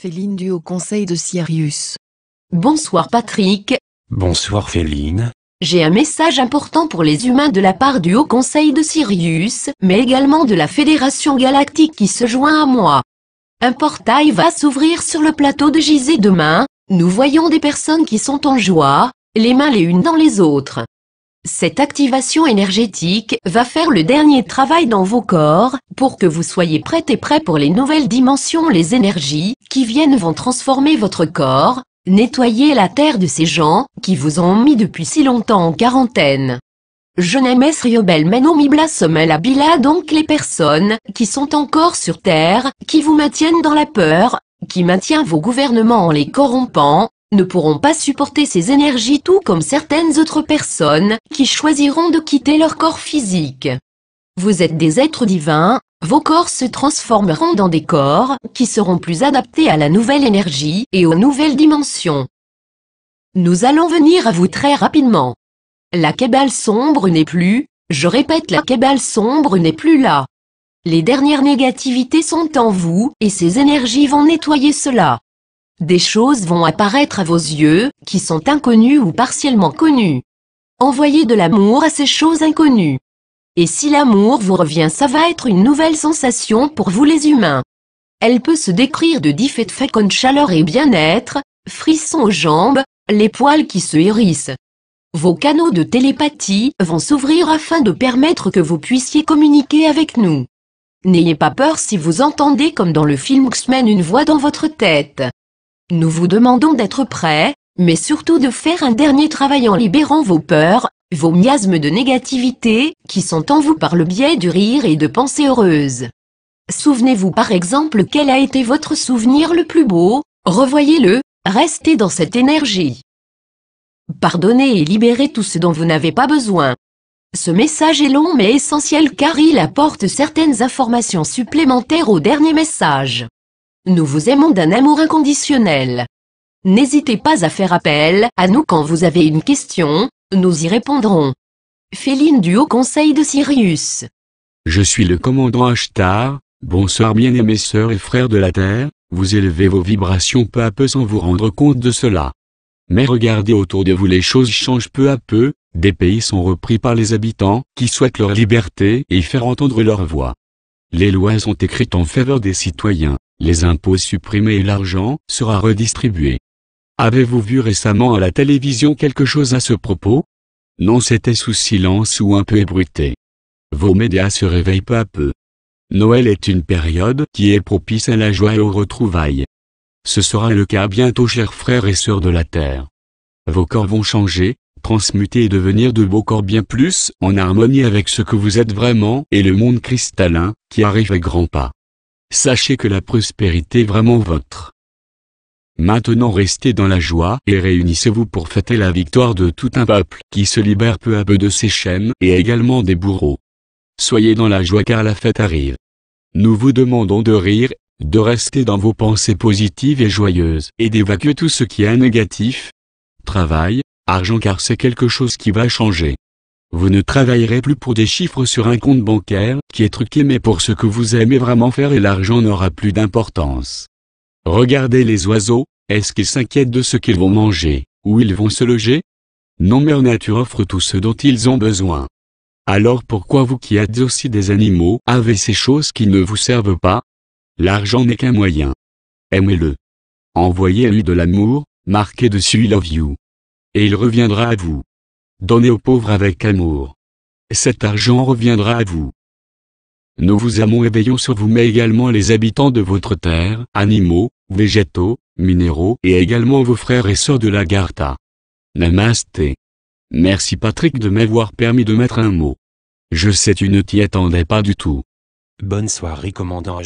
Féline du Haut conseil de Sirius. Bonsoir Patrick. Bonsoir Féline. J'ai un message important pour les humains de la part du Haut Conseil de Sirius, mais également de la Fédération Galactique qui se joint à moi. Un portail va s'ouvrir sur le plateau de Gizé demain, nous voyons des personnes qui sont en joie, les mains les unes dans les autres. Cette activation énergétique va faire le dernier travail dans vos corps pour que vous soyez prêts et prêt pour les nouvelles dimensions. Les énergies qui viennent vont transformer votre corps, nettoyer la terre de ces gens qui vous ont mis depuis si longtemps en quarantaine. Je n'aimais riobel menomibla la donc les personnes qui sont encore sur terre, qui vous maintiennent dans la peur, qui maintient vos gouvernements en les corrompant, ne pourront pas supporter ces énergies tout comme certaines autres personnes qui choisiront de quitter leur corps physique. Vous êtes des êtres divins, vos corps se transformeront dans des corps qui seront plus adaptés à la nouvelle énergie et aux nouvelles dimensions. Nous allons venir à vous très rapidement. La Kébale sombre n'est plus, je répète la Kébale sombre n'est plus là. Les dernières négativités sont en vous et ces énergies vont nettoyer cela. Des choses vont apparaître à vos yeux, qui sont inconnues ou partiellement connues. Envoyez de l'amour à ces choses inconnues. Et si l'amour vous revient, ça va être une nouvelle sensation pour vous les humains. Elle peut se décrire de différentes faits comme chaleur et bien-être, frissons aux jambes, les poils qui se hérissent. Vos canaux de télépathie vont s'ouvrir afin de permettre que vous puissiez communiquer avec nous. N'ayez pas peur si vous entendez comme dans le film X-Men une voix dans votre tête. Nous vous demandons d'être prêts, mais surtout de faire un dernier travail en libérant vos peurs, vos miasmes de négativité, qui sont en vous par le biais du rire et de pensées heureuses. Souvenez-vous par exemple quel a été votre souvenir le plus beau, revoyez-le, restez dans cette énergie. Pardonnez et libérez tout ce dont vous n'avez pas besoin. Ce message est long mais essentiel car il apporte certaines informations supplémentaires au dernier message. Nous vous aimons d'un amour inconditionnel. N'hésitez pas à faire appel à nous quand vous avez une question, nous y répondrons. Féline du Haut Conseil de Sirius. Je suis le commandant Ashtar, bonsoir bien-aimés sœurs et frères de la Terre, vous élevez vos vibrations peu à peu sans vous rendre compte de cela. Mais regardez autour de vous les choses changent peu à peu, des pays sont repris par les habitants qui souhaitent leur liberté et faire entendre leur voix. Les lois sont écrites en faveur des citoyens les impôts supprimés et l'argent sera redistribué. Avez-vous vu récemment à la télévision quelque chose à ce propos Non c'était sous silence ou un peu ébruité. Vos médias se réveillent peu à peu. Noël est une période qui est propice à la joie et aux retrouvailles. Ce sera le cas bientôt chers frères et sœurs de la terre. Vos corps vont changer, transmuter et devenir de beaux corps bien plus en harmonie avec ce que vous êtes vraiment et le monde cristallin qui arrive à grands pas sachez que la prospérité est vraiment votre. Maintenant restez dans la joie et réunissez-vous pour fêter la victoire de tout un peuple qui se libère peu à peu de ses chaînes et également des bourreaux. Soyez dans la joie car la fête arrive. Nous vous demandons de rire, de rester dans vos pensées positives et joyeuses et d'évacuer tout ce qui est négatif. Travail, argent car c'est quelque chose qui va changer. Vous ne travaillerez plus pour des chiffres sur un compte bancaire qui est truqué mais pour ce que vous aimez vraiment faire et l'argent n'aura plus d'importance. Regardez les oiseaux, est-ce qu'ils s'inquiètent de ce qu'ils vont manger, où ils vont se loger Non Mère Nature offre tout ce dont ils ont besoin. Alors pourquoi vous qui êtes aussi des animaux avez ces choses qui ne vous servent pas L'argent n'est qu'un moyen. Aimez-le. Envoyez-lui de l'amour, marquez dessus love you. Et il reviendra à vous. Donnez aux pauvres avec amour. Cet argent reviendra à vous. Nous vous amons et veillons sur vous mais également les habitants de votre terre, animaux, végétaux, minéraux et également vos frères et sœurs de la garta. Namasté. Merci Patrick de m'avoir permis de mettre un mot. Je sais tu ne t'y attendais pas du tout. Bonne soirée commandant